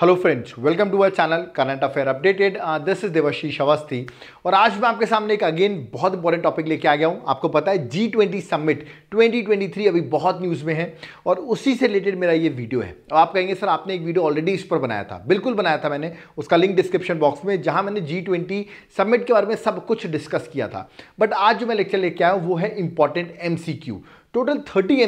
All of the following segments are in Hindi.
Hello friends welcome to our channel current affair updated this is Devashish Awasthi और आज मैं आपके सामने एक अगेन बहुत इंपॉर्टेंट टॉपिक लेके आ गया हूँ आपको पता है G twenty summit twenty twenty three अभी बहुत न्यूज़ में है और उसी से रिलेटेड मेरा ये वीडियो है अब आप कहेंगे सर आपने एक वीडियो ऑलरेडी इस पर बनाया था बिल्कुल बनाया था मैंने उसका लिंक डिस्क्रिप्शन बॉक्स में जहाँ मैंने जी ट्वेंटी समिट के बारे में सब कुछ डिस्कस किया था बट आज जो मैं लेक्चर लेके आया हूँ वो है important M C Q total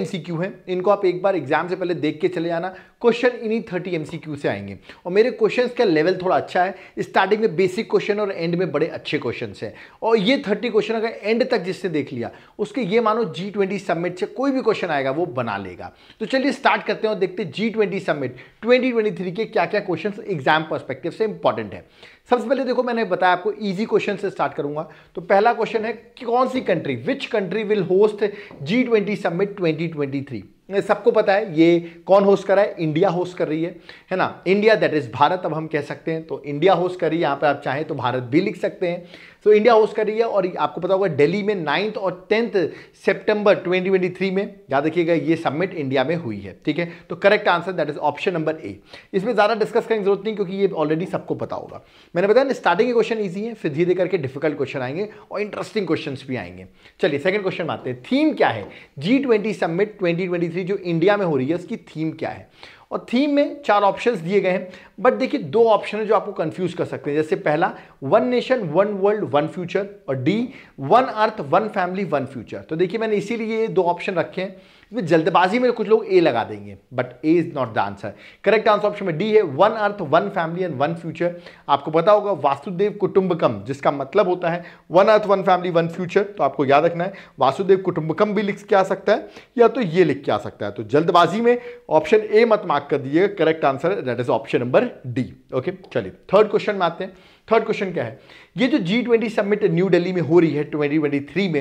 30 Q हैं इनको आप एक बार एग्जाम से पहले देख के चले जाना क्वेश्चन इन्हीं 30 एमसीक्यू से आएंगे और मेरे क्वेश्चन का लेवल थोड़ा अच्छा है स्टार्टिंग में बेसिक क्वेश्चन और एंड में बड़े अच्छे क्वेश्चन हैं और ये 30 क्वेश्चन अगर एंड तक जिसने देख लिया उसके ये मानो जी ट्वेंटी सबमिट से कोई भी क्वेश्चन आएगा वो बना लेगा तो चलिए स्टार्ट करते हैं और देखते हैं जी ट्वेंटी सबमिट ट्वेंटी के क्या क्या क्वेश्चन एग्जाम परस्पेक्टिव से इंपॉर्टेंट है सबसे पहले देखो मैंने बताया आपको इजी क्वेश्चन से स्टार्ट करूंगा तो पहला क्वेश्चन है कि कौन सी country which country will host G twenty summit twenty twenty three सबको पता है ये कौन होस्ट कर रहा है इंडिया होस्ट कर रही है है ना इंडिया दैट इज भारत अब हम कह सकते हैं तो इंडिया होस्ट कर रही है यहाँ पर आप चाहें तो भारत भी लिख सकते हैं तो इंडिया होस्ट कर रही है और आपको पता होगा दिल्ली में नाइन्थ और टेंथ सेप्टेम्बर ट्वेंटी में याद रखिएगा ये सबमिट इंडिया में हुई है ठीक है तो correct answer that is option number A इसमें ज़्यादा डिस्कस करने की जरूरत नहीं क्योंकि ये ऑलरेडी सबको पता होगा मैंने बताया ना स्टार्टिंग के क्वेश्चन ईजी है फिर धीरे करके डिफिकल्ट क्वेश्चन आएंगे और इंटरेस्टिंग क्वेश्चन भी आएंगे चलिए सेकंड क्वेश्चन आते हैं थीम क्या है जी ट्वेंटी सबमिट ट्वेंटी जो इंडिया में हो रही है उसकी थीम क्या है और थीम में चार ऑप्शंस दिए गए हैं बट देखिए दो ऑप्शन है जो आपको कंफ्यूज कर सकते हैं जैसे पहला one nation one world one future और D one earth one family one future तो देखिए मैंने इसीलिए ये दो ऑप्शन रखे हैं इसमें जल्दबाजी में कुछ लोग ए लगा देंगे but A is not the answer correct answer option में डी है one earth one family and one future आपको पता होगा वासुदेव कुटुंबकम जिसका मतलब होता है one earth one family one future तो आपको याद रखना है वासुदेव कुटुंबकम भी लिख के आ सकता है या तो ये लिख के आ सकता है तो जल्दबाजी में ऑप्शन ए मत मार्क कर दीजिएगा correct answer that is option number D okay चलिए थर्ड क्वेश्चन में आते हैं थर्ड क्वेश्चन क्या है ये जो G twenty summit New Delhi में हो रही है ट्वेंटी ट्वेंटी थ्री में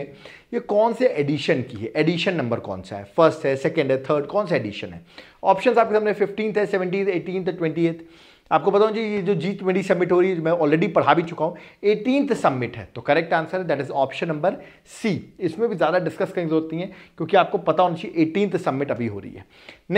ये कौन से एडिशन की है एडिशन नंबर कौन सा है फर्स्ट है सेकेंड है थर्ड कौन सा एडिशन है ऑप्शन आपके सामने फिफ्टीन है सेवनटीन एटीन ट्वेंटी आपको बताऊं जी ये जो जी ट्वेंटी सबमिट हो रही है मैं ऑलरेडी पढ़ा भी चुका हूँ एटीनथ सबमिट है तो करेक्ट आंसर है that is option number C इसमें भी ज़्यादा डिस्कस करने की जरूरत नहीं है क्योंकि आपको पता होना चाहिए एटीनथ सबमिट अभी हो रही है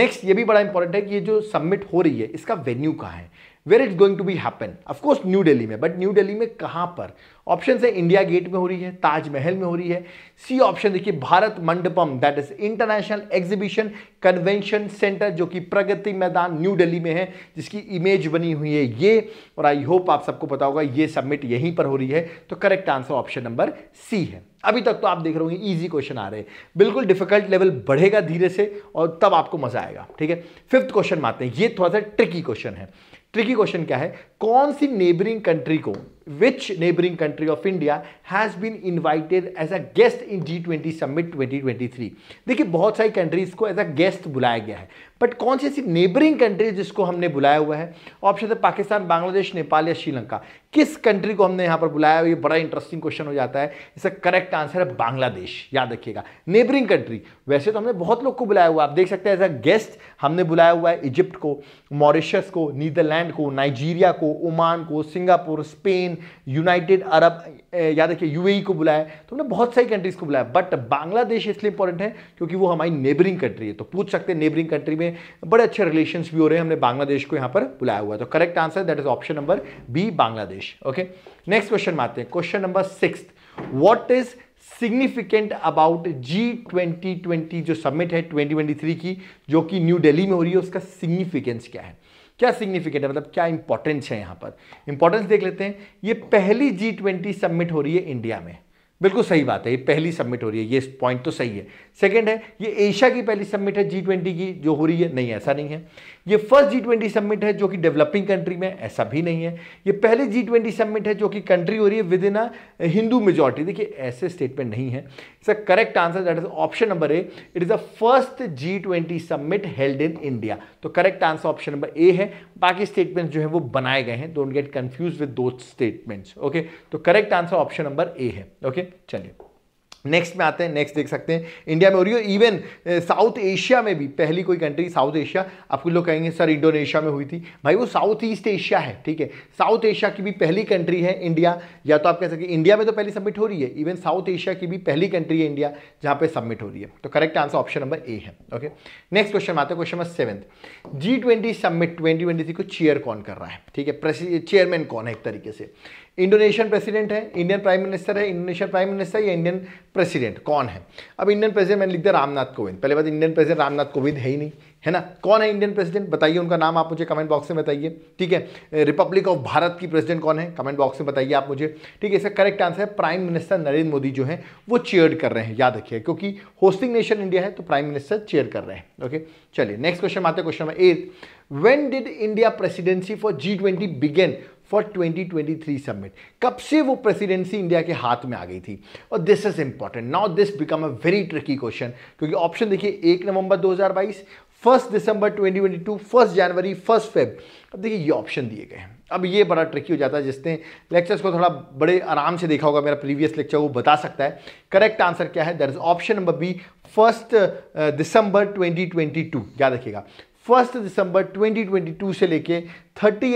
नेक्स्ट ये भी बड़ा इंपॉर्टेंट है कि ये जो सबमिट हो रही है इसका वेन्यू कहाँ है where it's going to be happen of course New Delhi में बट न्यू डेली में कहाँ पर ऑप्शन है इंडिया गेट में हो रही है ताजमहल में हो रही है सी ऑप्शन देखिए Bharat Mandapam that is international exhibition convention centre जो कि प्रगति मैदान न्यू डेली में है जिसकी इमेज बनी हुई है ये और आई होप आप सबको पता होगा ये सबमिट यहीं पर हो रही है तो correct answer option number C है अभी तक तो आप देख रहे होंगे इजी क्वेश्चन आ रहे हैं बिल्कुल डिफिकल्ट लेवल बढ़ेगा धीरे से और तब आपको मजा आएगा ठीक है फिफ्थ क्वेश्चन आते हैं ये थोड़ा सा ट्रिकी क्वेश्चन है ट्रिकी क्वेश्चन क्या है कौन सी नेबरिंग कंट्री को which neighbouring country of India has been invited as a guest in G twenty summit 2023 देखिए बहुत सारी कंट्रीज़ को एज अ गेस्ट बुलाया गया है बट कौन सी ऐसी नेबरिंग कंट्री जिसको हमने बुलाया हुआ है ऑप्शन है पाकिस्तान बांग्लादेश नेपाल या श्रीलंका किस कंट्री को हमने यहाँ पर बुलाया ये बड़ा इंटरेस्टिंग क्वेश्चन हो जाता है इसका करेक्ट आंसर है बांग्लादेश याद रखिएगा नेबरिंग कंट्री वैसे तो हमने बहुत लोग को बुलाया हुआ आप देख सकते हैं एज अ गेस्ट हमने बुलाया हुआ है इजिप्ट को मॉरिशस को नीदरलैंड को नाइजीरिया को ओमान को सिंगापुर स्पेन यूनाइटेड अरब याद रखिए यू e को बुलाया तो हमने बहुत सारी कंट्रीज़ को बुलाया बट बांग्लादेश इसलिए इंपॉर्टेंट है क्योंकि वो हमारी नेबरिंग कंट्री है तो पूछ सकते हैं नेबरिंग कंट्री में बड़े अच्छे रिलेशन भी हो रहे हैं हमने बांग्लादेश को यहाँ पर बुलाया हुआ तो correct answer that is option number B Bangladesh okay next question में आते हैं question number six what is significant about G twenty twenty जो सबमिट है ट्वेंटी ट्वेंटी थ्री की जो कि न्यू डेली में हो रही है उसका सिग्निफिकेंस क्या है क्या सिग्निफिकेंट है मतलब क्या इंपॉर्टेंस है यहाँ पर इंपॉर्टेंस देख लेते हैं ये पहली जी ट्वेंटी सबमिट हो रही है इंडिया में बिल्कुल सही बात है ये पहली सबमिट हो रही है ये पॉइंट तो सही है सेकंड है ये एशिया की पहली सबमिट है जी ट्वेंटी की जो हो रही है नहीं ऐसा नहीं है ये फर्स्ट जी ट्वेंटी समिट है जो कि डेवलपिंग कंट्री में ऐसा भी नहीं है ये पहले जी ट्वेंटी समिट है जो कि कंट्री हो रही है within a Hindu majority देखिए ऐसे स्टेटमेंट नहीं है it's a correct answer that is option number A it is a first G twenty summit held in India तो correct answer option number A है बाकी स्टेटमेंट जो है वो बनाए गए हैं don't get confuse with those statements okay तो correct answer option number A है ओके okay? चलिए नेक्स्ट में आते हैं नेक्स्ट देख सकते हैं इंडिया में हो रही है इवन साउथ एशिया में भी पहली कोई कंट्री साउथ एशिया आपको लोग कहेंगे सर इंडोनेशिया में हुई थी भाई वो साउथ ईस्ट एशिया है ठीक है साउथ एशिया की भी पहली कंट्री है इंडिया या तो आप कह सकते इंडिया में तो पहली सबमिट हो रही है इवन साउथ एशिया की भी पहली कंट्री है इंडिया जहाँ पर सबमिट हो रही है तो correct answer option number A है ओके नेक्स्ट क्वेश्चन आते हैं question number seventh G twenty submit twenty को चेयर कौन कर रहा है ठीक है चेयरमैन कौन है एक तरीके से इंडोनेशियन प्रेसिडेंट है इंडियन प्राइम मिनिस्टर है इंडोनेशियन प्राइम मिनिस्टर या इंडियन प्रेसिडेंट कौन है अब इंडियन प्रेसिडेंट मैंने लिख दिया रामनाथ कोविंद पहले बात इंडियन प्रेसिडेंट रामनाथ कोविंद है ही नहीं है ना कौन है इंडियन प्रेसिडेंट बताइए उनका नाम आप मुझे कमेंट बॉक्स में बताइए ठीक है रिपब्लिक ऑफ भारत की प्रेसिडेंट कौन है कमेंट बॉक्स में बताइए आप मुझे ठीक है इसका करेक्ट आंसर है प्राइम मिनिस्टर नरेंद्र मोदी जो है वो चेयर कर रहे हैं याद रखिए क्योंकि होस्टिंग नेशन इंडिया है तो प्राइम मिनिस्टर चेयर कर रहे हैं ओके चलिए नेक्स्ट क्वेश्चन आते हैं question number eight when did india presidency for g20 begin for 2023 summit कब से वो प्रेसिडेंसी इंडिया के हाथ में आ गई थी और this is important now this become a very tricky question क्योंकि ऑप्शन देखिए एक नवंबर 2022 first December 2022 first January first Feb अब देखिए ये ऑप्शन दिए गए हैं अब ये बड़ा ट्रिकी हो जाता है जिसने लेक्चर्स को थोड़ा बड़े आराम से देखा होगा मेरा प्रीवियस लेक्चर वो बता सकता है करेक्ट आंसर क्या है that is option number B first December 2022 याद रखिएगा फर्स्ट दिसंबर 2022 से लेके थर्टी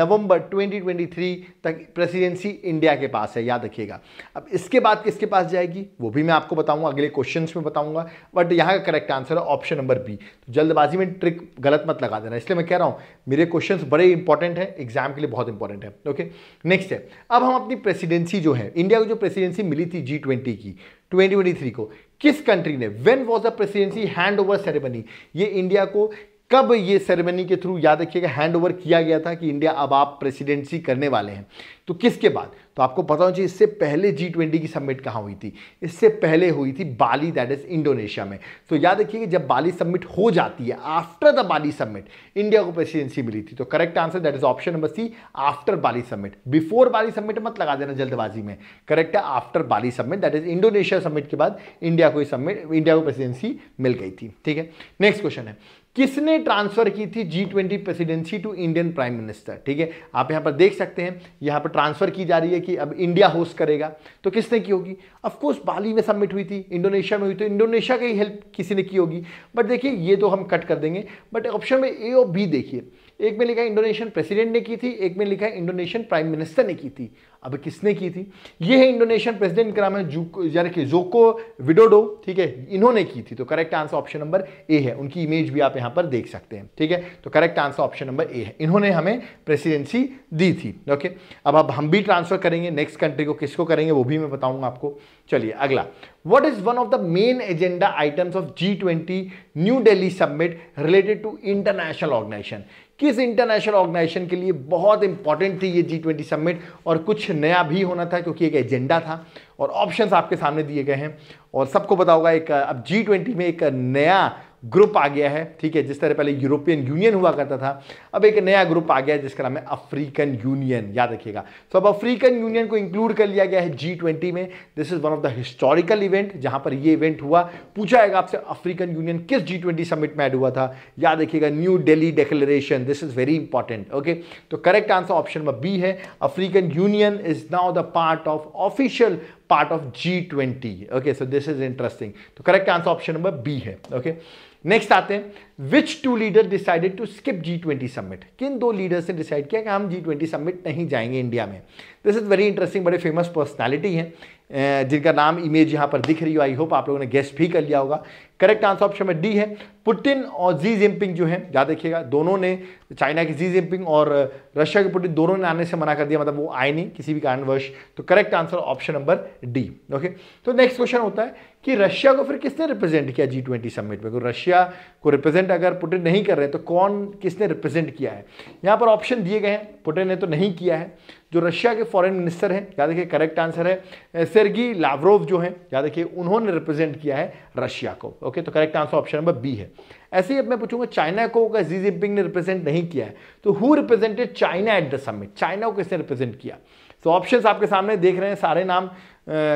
नवंबर 2023 तक प्रेसिडेंसी इंडिया के पास है याद रखिएगा अब इसके बाद किसके पास जाएगी वो भी मैं आपको बताऊंगा अगले क्वेश्चन में बताऊंगा बट यहाँ का करेक्ट आंसर है ऑप्शन नंबर बी तो जल्दबाजी में ट्रिक गलत मत लगा देना इसलिए मैं कह रहा हूँ मेरे क्वेश्चन बड़े इंपॉर्टेंट हैं एग्जाम के लिए बहुत इंपॉर्टेंट है ओके नेक्स्ट है अब हम अपनी प्रेसिडेंसी जो है इंडिया को जो प्रेसिडेंसी मिली थी जी की 2023 को किस कंट्री ने when was the presidency hand over ceremony ये इंडिया को कब ये सेरेमनी के थ्रू याद रखिएगा हैंड ओवर किया गया था कि इंडिया अब आप प्रेसिडेंसी करने वाले हैं तो किसके बाद तो आपको पता होना चाहिए इससे पहले जी ट्वेंटी की सबमिट कहाँ हुई थी इससे पहले हुई थी बाली दैट इज इंडोनेशिया में तो याद रखिए जब बाली सबमिट हो जाती है after the Bali summit India को प्रेसिडेंसी मिली थी तो correct answer that is option number C after Bali summit before Bali summit मत लगा देना जल्दबाजी में करेक्ट है after Bali summit that is Indonesia summit के बाद इंडिया को सबमिट इंडिया को प्रेसिडेंसी मिल गई थी ठीक है नेक्स्ट क्वेश्चन है किसने ट्रांसफर की थी G twenty presidency to Indian prime minister ठीक है आप यहां पर देख सकते हैं यहां पर ट्रांसफर की जा रही है कि अब इंडिया होस्ट करेगा तो किसने की होगी ऑफकोर्स बाली में सबमिट हुई थी इंडोनेशिया में हुई तो इंडोनेशिया की हेल्प किसी ने की होगी बट देखिए ये तो हम कट कर देंगे बट ऑप्शन में ए और बी देखिए एक में लिखा इंडोनेशियन प्रेसिडेंट ने की थी एक में लिखा इंडोनेशियन प्राइम मिनिस्टर ने की थी अब किसने की थी ये है इंडोनेशियन प्रेसिडेंट का नाम है यानी कि जोको विडोडो ठीक है इन्होंने की थी तो correct answer option number A है उनकी इमेज भी आप यहाँ पर देख सकते हैं ठीक है तो correct answer option number A है इन्होंने हमें प्रेसिडेंसी दी थी ओके अब अब हम भी ट्रांसफर करेंगे नेक्स्ट कंट्री को किसको करेंगे वो भी मैं बताऊंगा आपको चलिए अगला what is one of the main agenda items of G New Delhi summit related to international organization किस इंटरनेशनल ऑर्गेनाइजेशन के लिए बहुत इंपॉर्टेंट थी ये जी ट्वेंटी सबमिट और कुछ कुछ नया भी होना था क्योंकि एक एजेंडा था और ऑप्शंस आपके सामने दिए गए हैं और सबको पता एक अब जी ट्वेंटी में एक नया ग्रुप आ गया है ठीक है जिस तरह पहले यूरोपियन यूनियन हुआ करता था अब एक नया ग्रुप आ गया है जिसका नाम है अफ्रीकन यूनियन याद रखिएगा तो अब अफ्रीकन यूनियन को इंक्लूड कर लिया गया है जी ट्वेंटी में this is one of the historical event जहां पर ये इवेंट हुआ पूछा जाएगा आपसे अफ्रीकन यूनियन किस जी ट्वेंटी समिट में एड हुआ था याद रखिएगा New Delhi declaration this is very important okay तो correct answer option number B है African union is now the part of official part of G twenty okay so this is interesting तो correct answer option number B okay okay okay? Next आते हैं which two leader decided to skip G twenty summit किन दो लीडर्स ने डिसाइड किया कि हम जी ट्वेंटी समिट नहीं जाएंगे इंडिया में दिस इज़ वेरी इंटरेस्टिंग बड़े फेमस पर्सनैलिटी हैं जिनका नाम इमेज यहाँ पर दिख रही हो आई होप आप लोगों ने गेस्ट भी कर लिया होगा करेक्ट आंसर ऑप्शन में डी है पुटिन और जी जिनपिंग जो है याद देखिएगा दोनों ने चाइना के जी जिनपिंग और रशिया के पुटिन दोनों ने आने से मना कर दिया मतलब वो आए नहीं किसी भी कारणवश तो correct answer option number D okay तो नेक्स्ट क्वेश्चन होता है कि रशिया को फिर किसने रिप्रेजेंट किया जी ट्वेंटी समिट में रशिया को रिप्रेजेंट अगर पुटिन नहीं कर रहे तो कौन किसने रिप्रेजेंट किया है यहाँ पर ऑप्शन दिए गए हैं पुटिन ने तो नहीं किया है जो रशिया के फॉरेन मिनिस्टर हैं याद देखिए करेक्ट आंसर है सेर्गी लावरोव जो हैं याद देखिए उन्होंने रिप्रेजेंट किया है रशिया को ओके तो correct answer option number B है ऐसे ही अब मैं पूछूंगा चाइना को अगर जी जिनपिंग ने रिप्रेजेंट नहीं किया है तो who represented China at the summit China को किसने रिप्रेजेंट किया तो so, ऑप्शंस आपके सामने देख रहे हैं सारे नाम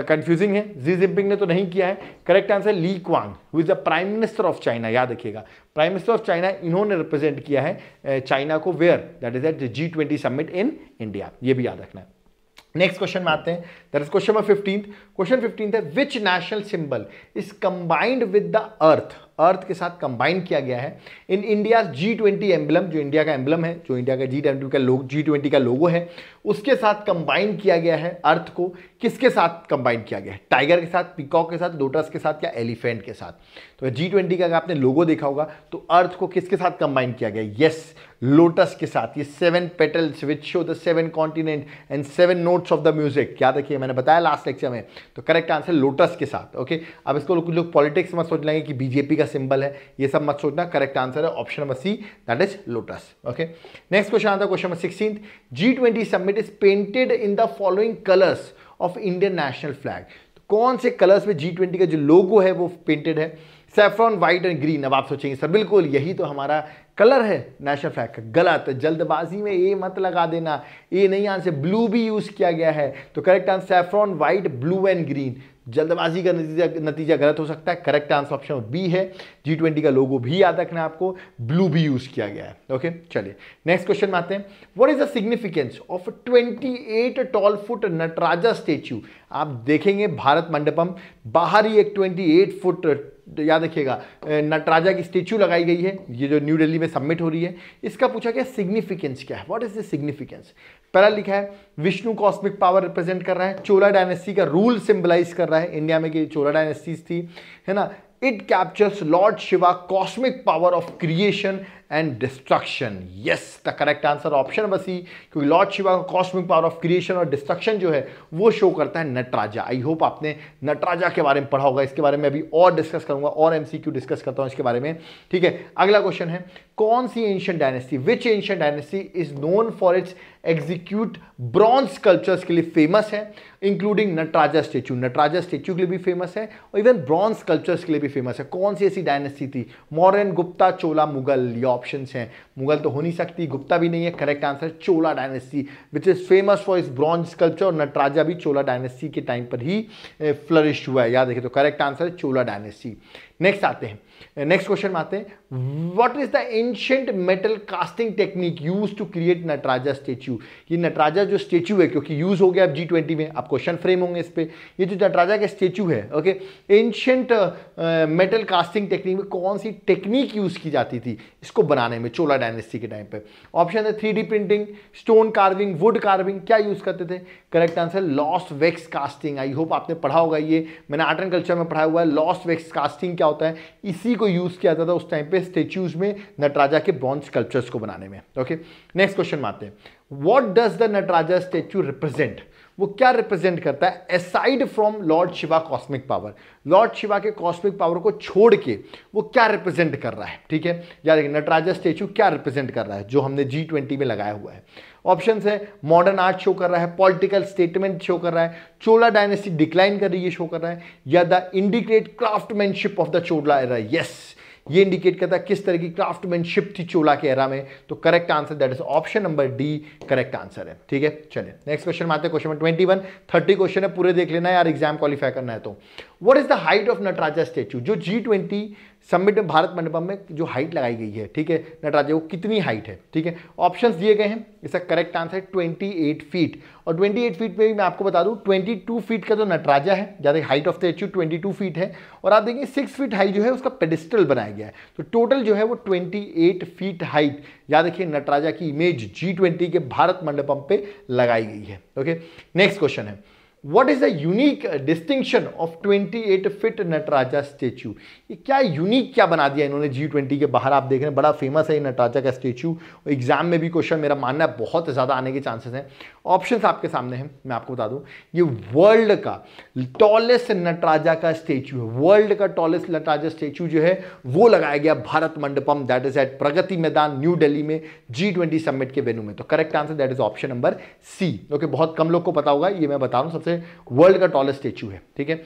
कंफ्यूजिंग uh, है जी जिनपिंग ने तो नहीं किया है correct answer Li Qiang who is the prime minister of China याद रखिएगा प्राइम मिनिस्टर ऑफ चाइना इन्होंने रिप्रेजेंट किया है चाइना को where that is at G twenty summit in India ये भी याद रखना है नेक्स्ट क्वेश्चन में आते हैं that is question number fifteenth question fifteenth है which national symbol is combined with the earth earth के साथ कंबाइन किया गया है in India G twenty emblem जो इंडिया का एम्बलम है जो इंडिया का जी ट्वेंटी का लोग जी ट्वेंटी का लोगो है उसके साथ कंबाइन किया गया है अर्थ को किसके साथ कंबाइन किया गया है टाइगर के साथ पिकॉक के साथ लोटस के साथ या एलिफेंट के साथ तो जी ट्वेंटी का अगर आपने लोगो देखा होगा तो अर्थ को किसके साथ कंबाइन किया गया यस लोटस के साथ ये seven petals which show the seven continent and seven notes of the music क्या देखिए मैंने बताया लास्ट लेक्चर में तो करेक्ट आंसर लोटस के साथ ओके अब इसको कुछ लोग पॉलिटिक्स मत सोच लेंगे कि बीजेपी का सिंबल है ये सब मत सोचना करेक्ट आंसर है option number C that is lotus okay next question आता है question number sixteen G twenty it is painted in the following colours of Indian national flag कौन से कलर्स में जी ट्वेंटी का जो लोगो है वो पेंटेड है सेफ्रॉन व्हाइट एंड ग्रीन अब आप सोचेंगे सर बिल्कुल यही तो हमारा कलर है नेशनल फ्लैग का गलत जल्दबाजी में ए मत लगा देना ए नहीं आंसर ब्लू भी यूज़ किया गया है तो correct answer saffron white blue and green जल्दबाजी का नतीजा नतीजा गलत हो सकता है करेक्ट आंसर ऑप्शन बी है जी ट्वेंटी का लोगो भी याद रखना आपको ब्लू भी यूज किया गया है ओके चलिए नेक्स्ट क्वेश्चन में आते हैं what is the significance of twenty eight tall foot Nataraja statue आप देखेंगे भारत मंडपम बाहर ही एक 28 फुट याद रखिएगा नटराजा की स्टेचू लगाई गई है ये जो न्यू दिल्ली में सबमिट हो रही है इसका पूछा गया सिग्निफिकेंस क्या है व्हाट इज द सिग्निफिकेंस पहला लिखा है विष्णु कॉस्मिक पावर रिप्रेजेंट कर रहा है चोला डायनेस्टी का रूल सिंबलाइज कर रहा है इंडिया में चोला डायनेस्टीज थी है ना it captures lord Shiva cosmic power of creation and destruction yes the correct answer option number C क्योंकि लॉर्ड शिवा का कॉस्मिक पावर ऑफ क्रिएशन और डिस्ट्रक्शन जो है वो शो करता है नटराजा आई होप आपने नटराजा के बारे में पढ़ा होगा इसके बारे में अभी और डिस्कस करूंगा और एमसीक्यू डिस्कस करता हूं इसके बारे में ठीक है अगला क्वेश्चन है कौन सी ancient dynasty which ancient dynasty is known for its exquisite bronze sculptures के लिए फेमस है including Nataraja statue Nataraja statue के लिए भी फेमस है और इवन ब्रॉन्ज कल्चर्स के लिए भी फेमस है कौन सी ऐसी डायनेस्टी थी मॉरन गुप्ता चोला मुगल या ऑप्शन हैं मुगल तो हो नहीं सकती गुप्ता भी नहीं है correct answer Chola dynasty which is famous for इस ब्रॉन्ज स्कल्पचर और नटराजा भी चोला डायनेस्टी के टाइम पर ही फ्लरिश हुआ है याद देखिए तो correct answer Chola dynasty next आते हैं नेक्स्ट क्वेश्चन में आते हैं what is the ancient metal casting technique use to create Nataraja statue ये नटराजा जो स्टेच्यू है क्योंकि यूज हो गया अब जी ट्वेंटी में आप क्वेश्चन फ्रेम होंगे इस पर ये जो नटराजा का स्टेच्यू है okay ancient metal casting technique में कौन सी टेक्निक यूज की जाती थी इसको बनाने में चोला डायनेस्टी के टाइम पर ऑप्शन है three D printing stone carving wood carving क्या यूज करते थे correct answer lost wax casting I hope आपने पढ़ा होगा ये मैंने आर्ट एंड कल्चर में पढ़ा हुआ है लॉस्ट वेक्स कास्टिंग क्या होता है इसी को यूज किया जाता था उस टाइम पे स्टेच्यूज में नटराजा के ब्रॉन्ज स्कल्पचर्स को बनाने में ओके नेक्स्ट क्वेश्चन मानते हैं what does the Nataraja statue represent वो क्या रिप्रेजेंट करता है aside from lord Shiva cosmic power lord Shiva के कॉस्मिक पावर को छोड़ के वो क्या रिप्रेजेंट कर रहा है ठीक है याद रखिए नटराजा स्टेचू क्या रिप्रेजेंट कर रहा है जो हमने जी ट्वेंटी में लगाया हुआ है ऑप्शन है मॉडर्न आर्ट शो कर रहा है पॉलिटिकल स्टेटमेंट शो कर रहा है चोला डायनेस्टी डिक्लाइन कर रही है शो कर रहा है या the intricate craftsmanship of the Chola era yes ये इंडिकेट करता है किस तरह की क्राफ्टमैनशिप थी चोला के एरा में तो correct answer that is option number D correct answer है ठीक है चलिए नेक्स्ट क्वेश्चन में आते हैं question number twenty one thirty क्वेश्चन है पूरे देख लेना यार एग्जाम क्वालिफाई करना है तो what is the height of Nataraja statue जो जी ट्वेंटी समिट में भारत मंडपम में जो हाइट लगाई गई है ठीक है नटराज वो कितनी हाइट है ठीक है ऑप्शंस दिए गए हैं इसका करेक्ट आंसर है 28 फीट और 28 फीट भी मैं आपको बता दूं 22 फीट का जो नटराजा है ज़्यादा height of the twenty 22 feet है और आप देखिए 6 फीट हाई जो है उसका पेडिस्टल बनाया गया है तो टोटल जो है वो 28 फीट हाइट याद रखिए नटराजा की इमेज जी के भारत मंडपम पर लगाई गई है ओके नेक्स्ट क्वेश्चन है what is a unique distinction of 28 feet Nataraja statue ये क्या यूनिक क्या बना दिया इन्होंने जी ट्वेंटी के बाहर आप देख रहे हैं बड़ा फेमस है ये नटराजा का स्टेच्यू एग्जाम में भी क्वेश्चन मेरा मानना है बहुत ज़्यादा आने के चांसेस हैं ऑप्शन आपके सामने हैं मैं आपको बता दूँ ये वर्ल्ड का टॉलेस्ट नटराजा का स्टेच्यू है वर्ल्ड का टॉलेस्ट नटराजा स्टेच्यू जो है वो लगाया गया Bharat Mandapam that is at Pragati Maidan New Delhi में जी ट्वेंटी समिट के वेन्यू में तो correct answer that is option number C okay बहुत कम लोग को पता होगा ये मैं बता रहा हूँ सबसे से वर्ल्ड का टॉलेस्ट स्टेचू है ठीक है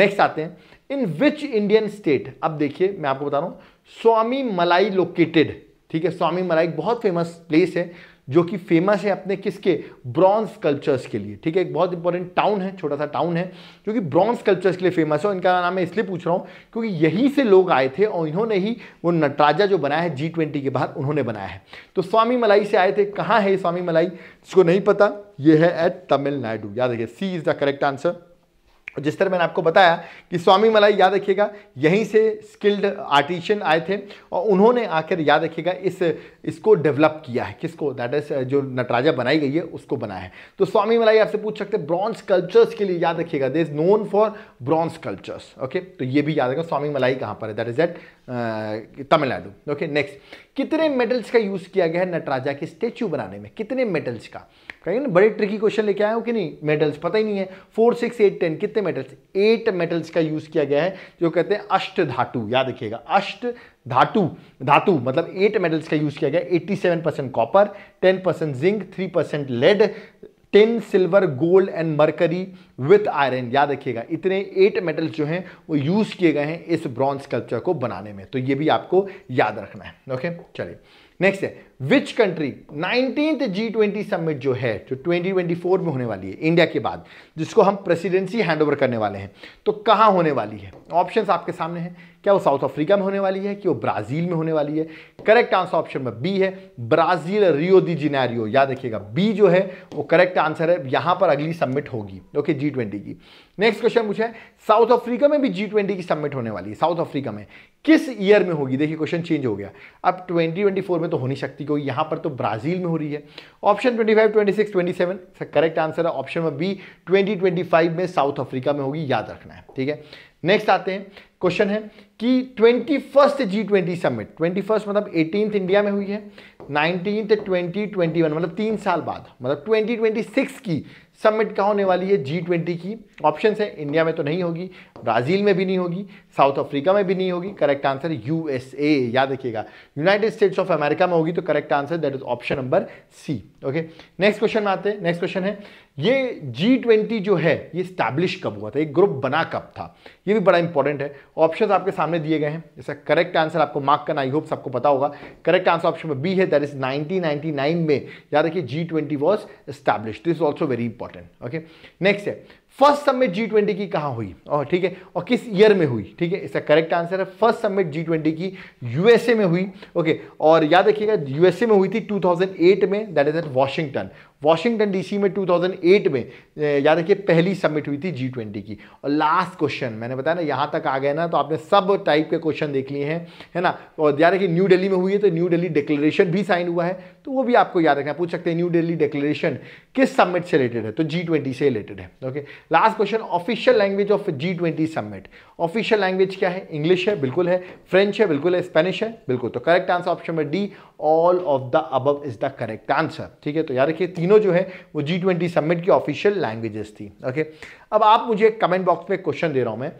नेक्स्ट आते हैं इन विच इंडियन स्टेट अब देखिए मैं आपको बता रहा हूं स्वामी मलाई लोकेटेड ठीक है स्वामी मलाई बहुत फेमस प्लेस है जो कि फेमस है अपने किसके ब्रॉन्ज कल्चर्स के लिए ठीक है एक बहुत इंपॉर्टेंट टाउन है छोटा सा टाउन है जो कि ब्रॉन्ज कल्चर्स के लिए फेमस है और इनका नाम मैं इसलिए पूछ रहा हूँ क्योंकि यहीं से लोग आए थे और इन्होंने ही वो नटराजा जो बनाया है जी ट्वेंटी के बाहर उन्होंने बनाया है तो स्वामी मलाई से आए थे कहाँ है स्वामी मलाई जिसको नहीं पता ये है एट तमिलनाडु याद रखिए C is the correct answer और जिस तरह मैंने आपको बताया कि स्वामी मलाई याद रखिएगा यहीं से स्किल्ड आर्टिशियन आए थे और उन्होंने आकर याद रखिएगा इस इसको डेवलप किया है किसको दैट इज जो नटराजा बनाई गई है उसको बनाया है तो स्वामी मलाई आपसे पूछ सकते हैं ब्रॉन्ज कल्चर्स के लिए याद रखिएगा they is known for bronze sculptures okay तो ये भी याद रखेगा स्वामी मलाई कहाँ पर है that is at Tamil Nadu okay next कितने मेटल्स का यूज़ किया गया है नटराजा के स्टेच्यू बनाने में कितने मेटल्स का कहीं ना बड़े ट्रिकी क्वेश्चन लेके आए हो कि नहीं मेटल्स पता ही नहीं है फोर सिक्स एट टेन कितने मेटल्स एट मेटल्स का यूज़ किया गया है जो कहते हैं अष्ट धातु याद रखिएगा अष्ट धातु धातु मतलब एट मेटल्स का यूज़ किया गया eighty seven percent copper ten percent zinc three percent lead tin silver gold and mercury with iron याद रखिएगा इतने एट मेटल्स जो हैं वो यूज़ किए गए हैं इस ब्रॉन्ज कल्चर को बनाने में तो ये भी आपको याद रखना है ओके चलिए नेक्स्ट है which country nineteen G twenty summit जो है जो 2024 में होने वाली है इंडिया के बाद जिसको हम प्रेसिडेंसी हैंडओवर करने वाले हैं तो कहाँ होने वाली है ऑप्शंस आपके सामने हैं क्या वो साउथ अफ्रीका में होने वाली है कि वो ब्राज़ील में होने वाली है करेक्ट आंसर ऑप्शन में बी है ब्राज़ील रियो दी जिनारियो याद रखिएगा बी जो है वो करेक्ट आंसर है यहां पर अगली सबमिट होगी ओके जी ट्वेंटी की नेक्स्ट क्वेश्चन पूछा है साउथ अफ्रीका में भी जी ट्वेंटी की सबमिट होने वाली है साउथ अफ्रीका में किस ईयर में होगी देखिए क्वेश्चन चेंज हो गया अब 2024 में तो होनी सकती क्योंकि यहां पर तो ब्राज़ील में हो रही है ऑप्शन 25, 26, 27 करेक्ट आंसर है ऑप्शन में बी 2025 में साउथ अफ्रीका में होगी याद रखना है ठीक है नेक्स्ट आते हैं क्वेश्चन है कि twenty first G twenty summit twenty first मतलब एटीनथ इंडिया में हुई है नाइनटीन ट्वेंटी ट्वेंटी वन मतलब तीन साल बाद मतलब ट्वेंटी ट्वेंटी सिक्स की सबमिट कहाँ होने वाली है जी ट्वेंटी की ऑप्शन है इंडिया में तो नहीं होगी ब्राज़ील में भी नहीं होगी साउथ अफ्रीका में भी नहीं होगी करेक्ट आंसर यूएसए याद रखिएगा यूनाइटेड स्टेट्स ऑफ अमेरिका में होगी तो correct answer that is option number C okay next question में आते हैं नेक्स्ट क्वेश्चन है ये जी ट्वेंटी जो है ये स्टैब्लिश कब हुआ था एक ग्रुप बना कब था ये भी बड़ा इंपॉर्टेंट है ऑप्शन आपके सामने दिए गए हैं जैसा करेक्ट आंसर आपको मार्क करना आई होप सबको पता होगा करेक्ट आंसर ऑप्शन बी है दैट इज नाइनटीन में याद रखिए G twenty was establish this also very important important okay next है फर्स्ट समिट जी ट्वेंटी की कहाँ हुई और oh, ठीक है और किस ईयर में हुई ठीक है इसका करेक्ट आंसर है फर्स्ट समिट जी ट्वेंटी की यूएसए में हुई ओके okay, और याद रखिएगा यूएसए में हुई थी 2008 में that is at Washington Washington DC में 2008 में याद रखिए पहली सबमिट हुई थी जी ट्वेंटी की और लास्ट क्वेश्चन मैंने बताया ना यहाँ तक आ गए ना तो आपने सब टाइप के क्वेश्चन देख लिए हैं है ना और याद रखिए न्यू दिल्ली में हुई है तो न्यू दिल्ली डिक्लेरेशन भी साइन हुआ है तो वो भी आपको याद रखना पूछ सकते हैं न्यू दिल्ली डिक्लेरेशन किस सबमिट से रिलेटेड है तो जी ट्वेंटी से रिलेटेड है okay last question official language of G twenty summit official language क्या है इंग्लिश है बिल्कुल है फ्रेंच है बिल्कुल है स्पेनिश है बिल्कुल तो करेक्ट आंसर ऑप्शन में D all of the above is the correct answer ठीक है तो याद रखिए तीनों तीनों जो है वो जी ट्वेंटी समिट की ऑफिशियल लैंग्वेजेस थी ओके अब आप मुझे कमेंट बॉक्स में क्वेश्चन दे रहा हूँ मैं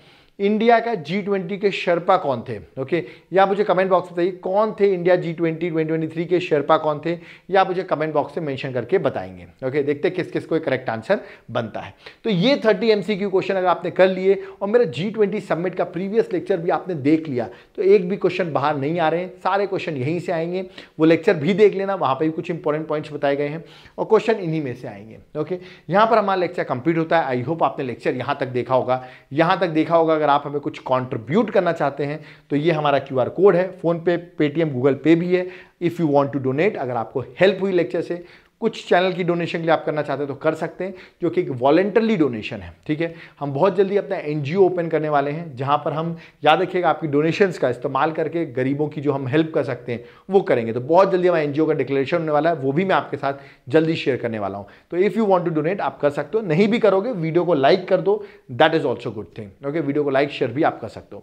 इंडिया का जी ट्वेंटी के शर्पा कौन थे ओके या मुझे कमेंट बॉक्स में बताइए कौन थे India G twenty twenty twenty three के शर्पा कौन थे या मुझे कमेंट बॉक्स में मेंशन करके बताएंगे ओके देखते किस किस को करेक्ट आंसर बनता है तो ये थर्टी एम क्वेश्चन अगर आपने कर लिए और मेरा जी ट्वेंटी सबमिट का प्रीवियस लेक्चर भी आपने देख लिया तो एक भी क्वेश्चन बाहर नहीं आ रहे हैं सारे क्वेश्चन यहीं से आएंगे वो लेक्चर भी देख लेना वहाँ पर भी कुछ इंपॉर्टेंट पॉइंट्स बताए गए हैं और क्वेश्चन इन्हीं में से आएंगे ओके यहाँ पर हमारा लेक्चर कंप्लीट होता है आई होप आपने लेक्चर यहाँ तक देखा होगा यहाँ तक देखा होगा अगर आप हमें कुछ कॉन्ट्रीब्यूट करना चाहते हैं तो ये हमारा क्यू कोड है फ़ोनपे पेटीएम गूगल पे भी है if you want to donate अगर आपको हेल्प हुई लेक्चर से कुछ चैनल की डोनेशन के लिए आप करना चाहते हैं तो कर सकते हैं जो कि एक वॉलेंटरली डोनेशन है ठीक है हम बहुत जल्दी अपना एन ओपन करने वाले हैं जहाँ पर हम याद रखिएगा आपकी डोनेशंस का इस्तेमाल करके गरीबों की जो हम हेल्प कर सकते हैं वो करेंगे तो बहुत जल्दी हमारे एन का डिक्लेरेशन होने वाला है वो भी मैं आपके साथ जल्दी शेयर करने वाला हूँ तो if you want to donate आप कर सकते हो नहीं भी करोगे वीडियो को लाइक कर दो that is also good thing okay video को लाइक शेयर भी आप कर सकते हो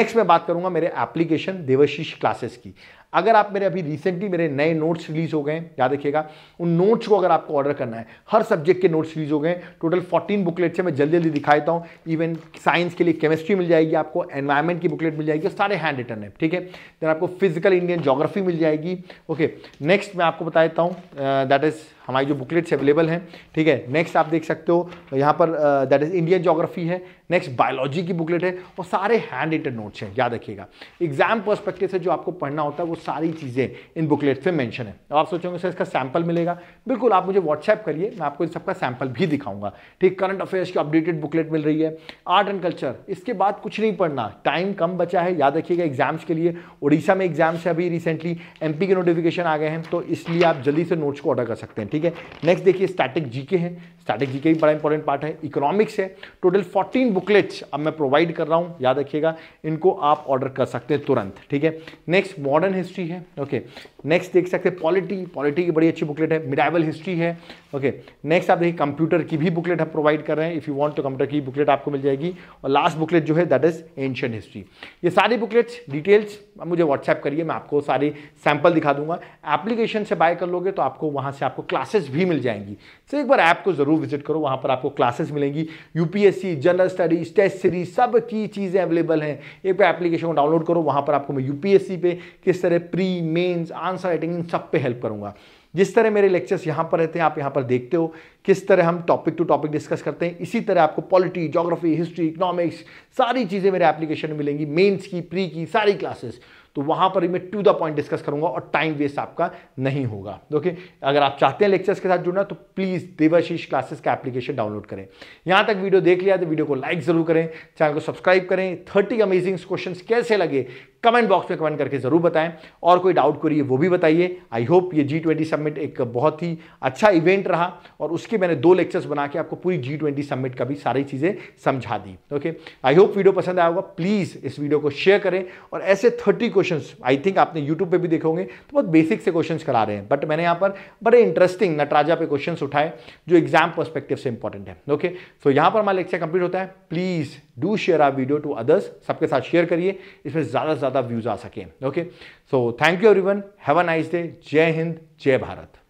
नेक्स्ट मैं बात करूंगा मेरे एप्लीकेशन देवशीष क्लासेस की अगर आप मेरे अभी रिसेंटली मेरे नए नोट्स रिलीज हो गए याद रखिएगा उन नोट्स को अगर आपको ऑर्डर करना है हर सब्जेक्ट के नोट्स रिलीज हो गए टोटल 14 बुकलेट से मैं जल्दी जल्दी दिखा देता हूँ इवन साइंस के लिए केमिस्ट्री मिल जाएगी आपको एनवायरमेंट की बुकलेट मिल जाएगी सारे हैंड रिटर्न है ठीक है देन आपको फिजिकल इंडियन जोग्राफी मिल जाएगी ओके नेक्स्ट मैं आपको बता देता हूँ दैट uh, इज़ हमारी जो बुकलेट्स अवेलेबल हैं ठीक है नेक्स्ट आप देख सकते हो यहाँ पर दैट इज इंडियन जोग्राफी है नेक्स्ट बायोलॉजी की बुकलेट है और सारे हैंड रिटन नोट्स हैं याद रखिएगा एग्जाम पर्सपेक्टिव से जो आपको पढ़ना होता है वो सारी चीज़ें इन बुकलेट्स में मैंशन है अब आप सोचोगे सर इसका सैम्पल मिलेगा बिल्कुल आप मुझे व्हाट्सएप करिए मैं आपको इन सबका सैम्पल भी दिखाऊंगा ठीक करंट अफेयर्स की अपडेटेड बुकलेट मिल रही है आर्ट एंड कल्चर इसके बाद कुछ नहीं पढ़ना टाइम कम बचा है याद रखिएगा एग्जाम्स के लिए उड़ीसा में एग्जाम्स है अभी रिसेंटली एमपी के नोटिफिकेशन आ गए हैं तो इसलिए आप जल्दी से नोट्स को ऑर्डर कर सकते हैं ठीक ठीक है नेक्स्ट देखिए स्टैटिक जीके है स्ट्रैटेजी का ही बड़ा इंपॉर्टेंट पार्ट है इकोनॉमिक्स है टोटल 14 बुकलेट्स अब मैं प्रोवाइड कर रहा हूँ याद रखिएगा इनको आप ऑर्डर कर सकते हैं तुरंत ठीक है नेक्स्ट मॉडर्न हिस्ट्री है ओके नेक्स्ट देख सकते हैं पॉलिटी पॉलिटी की बड़ी अच्छी बुकलेट है मिडाइवल हिस्ट्री है ओके नेक्स्ट आप देखिए कंप्यूटर की भी बुकलेट हम प्रोवाइड कर रहे हैं if you want to computer की बुकलेट आपको मिल जाएगी और लास्ट बुकलेट जो है दैट इज एंशियंट हिस्ट्री ये सारी बुकलेट्स डिटेल्स मुझे व्हाट्सएप करिए मैं आपको सारी सैंपल दिखा दूंगा एप्लीकेशन से बाय कर लोगे तो आपको वहाँ से आपको क्लासेस भी मिल जाएंगी तो एक बार ऐप को जरूर जरूर विजिट करो वहां पर आपको क्लासेस मिलेंगी UPSC general studies test series सब की चीज़ें अवेलेबल हैं एक एप्लीकेशन को डाउनलोड करो वहां पर आपको मैं यूपीएससी पे किस तरह प्री मेन्स आंसर राइटिंग इन सब पे हेल्प करूंगा जिस तरह मेरे लेक्चर्स यहाँ पर रहते हैं आप यहाँ पर देखते हो किस तरह हम टॉपिक टू टॉपिक डिस्कस करते हैं इसी तरह आपको पॉलिटी जोग्राफी हिस्ट्री इकोनॉमिक्स सारी चीज़ें मेरे एप्लीकेशन में मिलेंगी मेंस की प्री की सारी क्लासेस तो वहां पर मैं टू द पॉइंट डिस्कस करूंगा और टाइम वेस्ट आपका नहीं होगा ओके अगर आप चाहते हैं लेक्चर्स के साथ जुड़ना तो प्लीज़ देवाशीष क्लासेस का एप्लीकेशन डाउनलोड करें यहां तक वीडियो देख लिया तो वीडियो को लाइक ज़रूर करें चैनल को सब्सक्राइब करें थर्टी अमेजिंग क्वेश्चन कैसे लगे कमेंट बॉक्स में कमेंट करके ज़रूर बताएं और कोई डाउट करिए वो भी बताइए आई होप ये जी ट्वेंटी सबमिट एक बहुत ही अच्छा इवेंट रहा और उसके मैंने दो लेक्चर्स बना के आपको पूरी जी ट्वेंटी सबमिट का भी सारी चीज़ें समझा दी ओके आई होप वीडियो पसंद आया होगा प्लीज़ इस वीडियो को शेयर करें और ऐसे thirty question question I think आपने यूट्यूब पर भी देखे होंगे तो बहुत बेसिक से क्वेश्चन करा रहे हैं बट मैंने यहाँ पर बड़े इंटरेस्टिंग नटराजा पे क्वेश्चन उठाए जो एग्जाम परस्पेक्टिव से इंपॉर्टेंट है ओके सो यहाँ पर हमारा लेक्चर कंप्लीट होता है please do share our video to others सबके साथ शेयर करिए इसमें ज़्यादा से ज़्यादा व्यूज़ आ सकें okay so thank you everyone have a nice day जय हिंद जय भारत